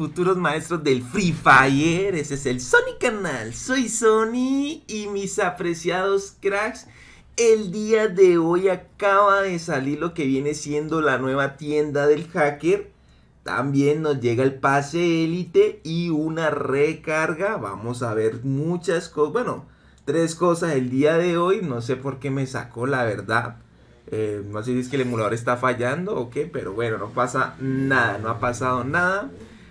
futuros maestros del Free Fire. Ese es el Sony Canal. Soy Sony y mis apreciados cracks. El día de hoy acaba de salir lo que viene siendo la nueva tienda del hacker. También nos llega el pase élite y una recarga. Vamos a ver muchas cosas. Bueno, tres cosas el día de hoy. No sé por qué me sacó la verdad. Eh, no sé si es que el emulador está fallando o qué, pero bueno, no pasa nada, no ha pasado nada.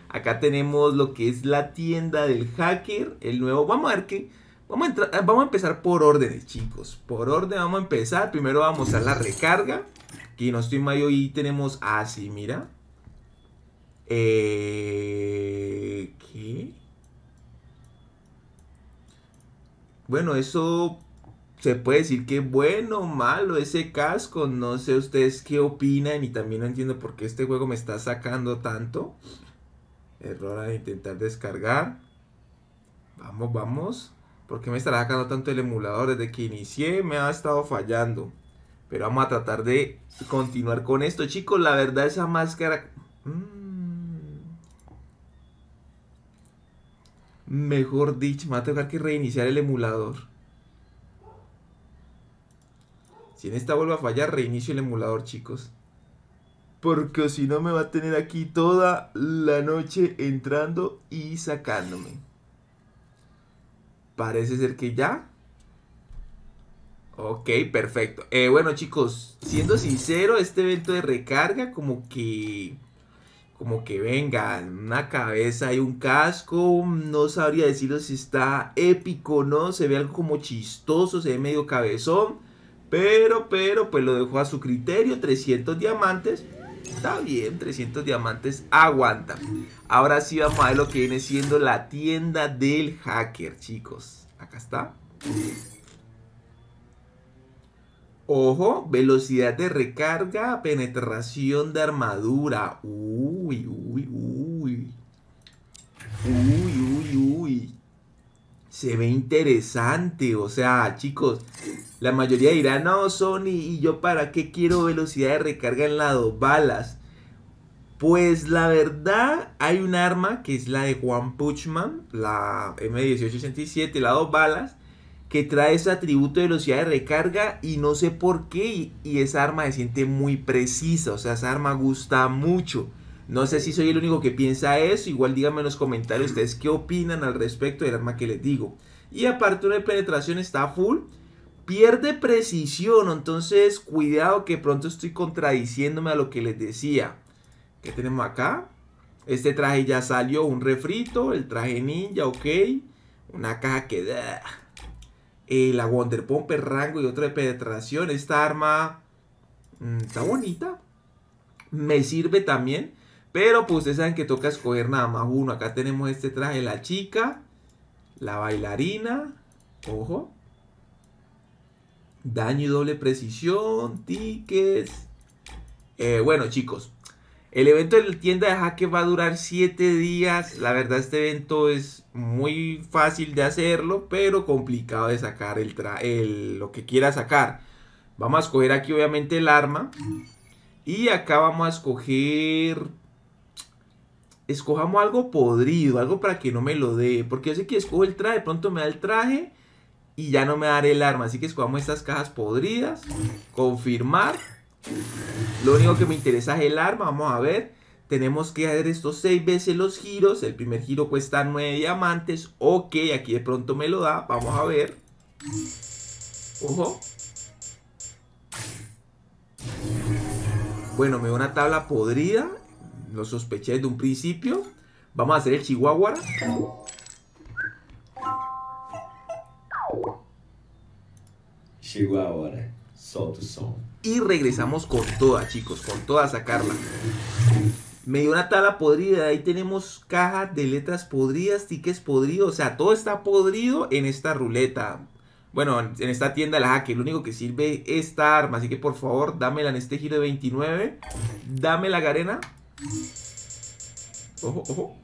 Acá tenemos lo que es la tienda del hacker, el nuevo. Vamos a ver qué. Vamos a, ah, vamos a empezar por orden, chicos. Por orden vamos a empezar. Primero vamos a la recarga. Aquí no estoy mayo y tenemos. así ah, mira. Eh, ¿Qué? Bueno, eso se puede decir que bueno o malo ese casco. No sé ustedes qué opinan y también no entiendo por qué este juego me está sacando tanto. Error al intentar descargar. Vamos, vamos. ¿Por qué me estará sacando tanto el emulador? Desde que inicié me ha estado fallando. Pero vamos a tratar de continuar con esto, chicos. La verdad, esa máscara... Mm. Mejor dicho, me va a tener que reiniciar el emulador. Si en esta vuelvo a fallar, reinicio el emulador, chicos porque si no me va a tener aquí toda la noche entrando y sacándome. Parece ser que ya. Ok, perfecto. Eh, bueno chicos, siendo sincero, este evento de recarga como que... Como que venga, una cabeza y un casco, no sabría decirlo si está épico o no, se ve algo como chistoso, se ve medio cabezón. Pero, pero, pues lo dejó a su criterio, 300 diamantes. Está bien, 300 diamantes aguanta. Ahora sí vamos a ver lo que viene siendo la tienda del hacker, chicos. Acá está. Ojo, velocidad de recarga, penetración de armadura. Uy, uy, uy. Uy, uy se ve interesante. O sea, chicos, la mayoría dirá, no, Sony, ¿y yo para qué quiero velocidad de recarga en la dos balas? Pues la verdad, hay un arma que es la de Juan Puchman, la m 1867 la dos balas, que trae ese atributo de velocidad de recarga y no sé por qué, y, y esa arma se siente muy precisa, o sea, esa arma gusta mucho. No sé si soy el único que piensa eso, igual díganme en los comentarios ustedes qué opinan al respecto del arma que les digo. Y aparte una penetración está full, pierde precisión, entonces cuidado que pronto estoy contradiciéndome a lo que les decía. ¿Qué tenemos acá? Este traje ya salió, un refrito, el traje ninja, ok. Una caja que eh, la Wonder Pomper, rango y otra de penetración. Esta arma mm, está bonita. Me sirve también. Pero pues ustedes saben que toca escoger nada más uno. Acá tenemos este traje, la chica, la bailarina, ojo. Daño y doble precisión, tickets. Eh, bueno chicos, el evento de la tienda de jaque va a durar 7 días. La verdad este evento es muy fácil de hacerlo, pero complicado de sacar el, lo que quiera sacar. Vamos a escoger aquí obviamente el arma. Y acá vamos a escoger escojamos algo podrido, algo para que no me lo dé. Porque yo sé que escojo el traje, de pronto me da el traje y ya no me daré el arma. Así que escojamos estas cajas podridas. Confirmar. Lo único que me interesa es el arma. Vamos a ver. Tenemos que hacer estos seis veces los giros. El primer giro cuesta nueve diamantes. Ok, aquí de pronto me lo da. Vamos a ver. Ojo. Bueno, me da una tabla podrida lo sospeché de un principio. Vamos a hacer el chihuahua. Chihuahua, Soto son. Y regresamos con toda, chicos, con toda a sacarla. Me dio una tala podrida, ahí tenemos caja de letras podridas, tickets podridos, o sea, todo está podrido en esta ruleta. Bueno, en esta tienda la jaque, lo único que sirve es esta arma, así que por favor, dámela en este giro de 29. Dame la garena, Ojo, ojo.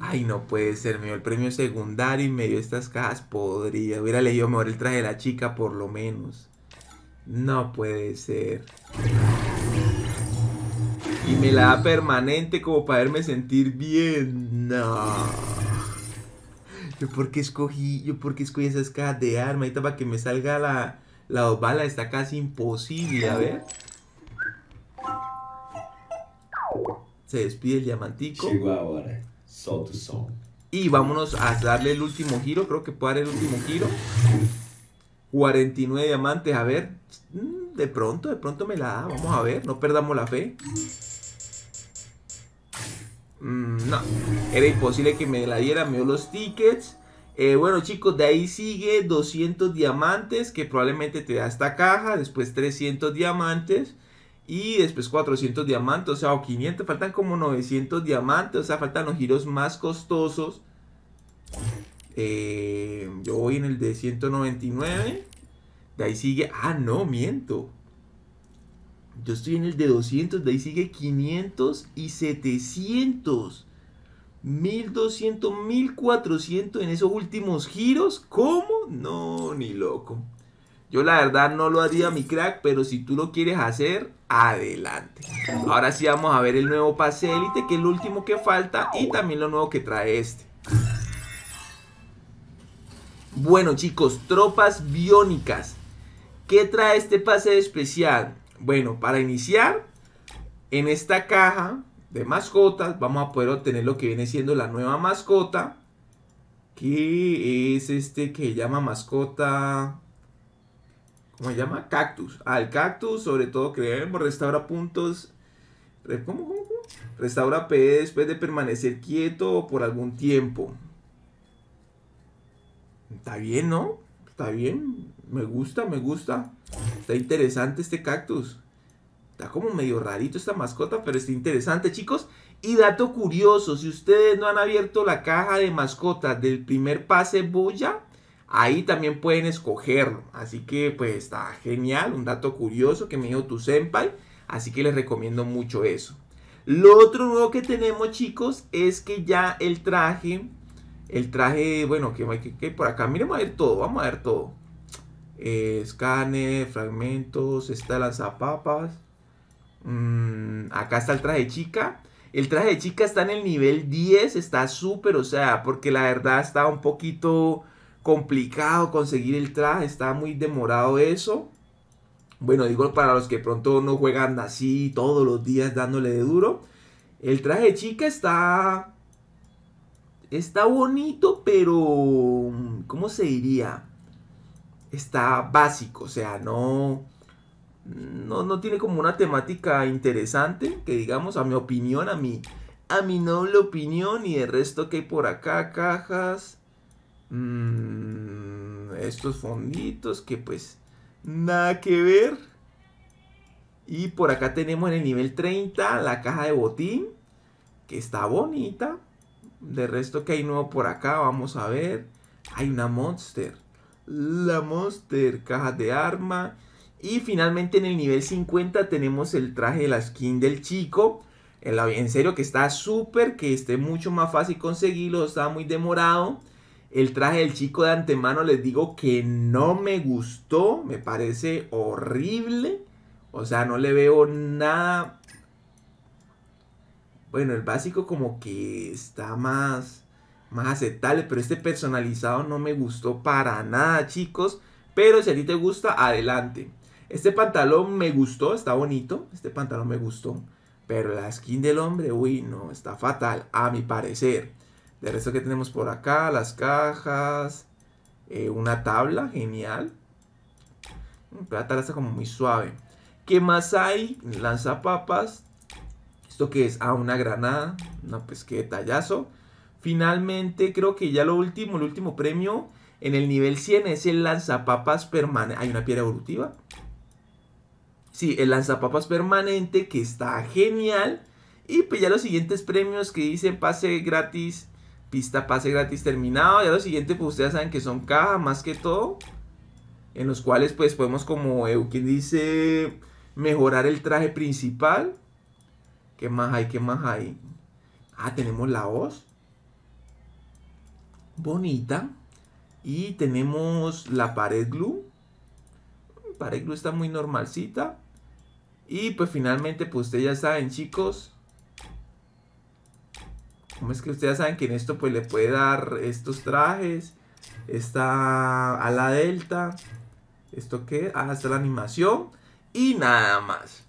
Ay, no puede ser, me dio el premio secundario y me dio estas cajas podría Hubiera leído mejor el traje de la chica, por lo menos. No puede ser. Y me la da permanente como para verme sentir bien. No. Yo qué escogí, yo qué escogí esas cajas de arma, ahorita para que me salga la, la dos está casi imposible, a ver. Se despide el diamantico. Y vámonos a darle el último giro. Creo que puede dar el último giro. 49 diamantes, a ver. Mm, de pronto, de pronto me la da. Vamos a ver, no perdamos la fe. Mm, no, era imposible que me la diera. Me dio los tickets. Eh, bueno chicos, de ahí sigue 200 diamantes que probablemente te da esta caja, después 300 diamantes y después 400 diamantes, o sea, o 500, faltan como 900 diamantes, o sea, faltan los giros más costosos. Eh, yo voy en el de 199, de ahí sigue, ah, no, miento. Yo estoy en el de 200, de ahí sigue 500 y 700. 1200, 1400 en esos últimos giros. ¿Cómo? No, ni loco. Yo la verdad no lo haría mi crack, pero si tú lo quieres hacer, adelante. Ahora sí vamos a ver el nuevo pase élite, que es lo último que falta y también lo nuevo que trae este. Bueno chicos, tropas biónicas. ¿Qué trae este pase especial? Bueno, para iniciar, en esta caja de mascotas, vamos a poder obtener lo que viene siendo la nueva mascota, que es este que llama mascota, ¿cómo se llama? Cactus. Al cactus, sobre todo, creemos, restaura puntos, Restaura P después de permanecer quieto por algún tiempo. Está bien, ¿no? Está bien, me gusta, me gusta. Está interesante este cactus. Está como medio rarito esta mascota, pero está interesante, chicos. Y dato curioso, si ustedes no han abierto la caja de mascotas del primer pase Boya, ahí también pueden escogerlo. Así que pues está genial, un dato curioso que me dijo tu senpai, así que les recomiendo mucho eso. Lo otro nuevo que tenemos, chicos, es que ya el traje, el traje, bueno, que, por acá, miren, a ver todo, vamos a ver todo. Eh, escane fragmentos, está lanzapapas. Mm, acá está el traje chica. El traje de chica está en el nivel 10, está súper, o sea, porque la verdad está un poquito complicado conseguir el traje, está muy demorado eso. Bueno, digo para los que pronto no juegan así todos los días dándole de duro. El traje chica está... Está bonito, pero... ¿Cómo se diría? Está básico, o sea, no no, tiene como una temática interesante, que digamos, a mi opinión, a mi, a mi noble opinión, y el resto que hay por acá, cajas, mm, estos fonditos que pues nada que ver. Y por acá tenemos en el nivel 30 la caja de botín, que está bonita. De resto que hay nuevo por acá, vamos a ver. Hay una monster. La monster, caja de arma. Y finalmente en el nivel 50 tenemos el traje de la skin del chico. en serio que está súper, que esté mucho más fácil conseguirlo, está muy demorado. El traje del chico de antemano les digo que no me gustó, me parece horrible. O sea, no le veo nada... Bueno, el básico como que está más, más aceptable, pero este personalizado no me gustó para nada, chicos. Pero si a ti te gusta, adelante. Este pantalón me gustó, está bonito. Este pantalón me gustó. Pero la skin del hombre, uy, no, está fatal, a mi parecer. De resto que tenemos por acá, las cajas, eh, una tabla, genial. Mm, la tabla está como muy suave. ¿Qué más hay? Lanzapapas. ¿Esto qué es? Ah, una granada. No, pues qué detallazo. Finalmente, creo que ya lo último, el último premio en el nivel 100 es el lanzapapas permanente. Hay una piedra evolutiva. Sí, el lanzapapas permanente que está genial. Y pues ya los siguientes premios que dicen pase gratis, pista pase gratis terminado. Ya los siguientes pues ustedes saben que son cajas más que todo. En los cuales pues podemos como eh, quien dice mejorar el traje principal. ¿Qué más hay? ¿Qué más hay? Ah, tenemos la voz. Bonita. Y tenemos la pared glue. Pared glue está muy normalcita. Y pues finalmente, pues ustedes ya saben, chicos. Como es que ustedes ya saben que en esto pues le puede dar estos trajes. está a la delta. ¿Esto que Ah, está la animación. Y nada más.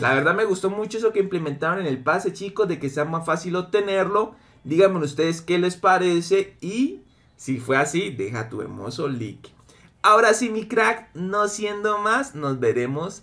La verdad me gustó mucho eso que implementaron en el pase, chicos, de que sea más fácil obtenerlo. Díganme ustedes qué les parece y si fue así, deja tu hermoso like. Ahora sí, mi crack, no siendo más, nos veremos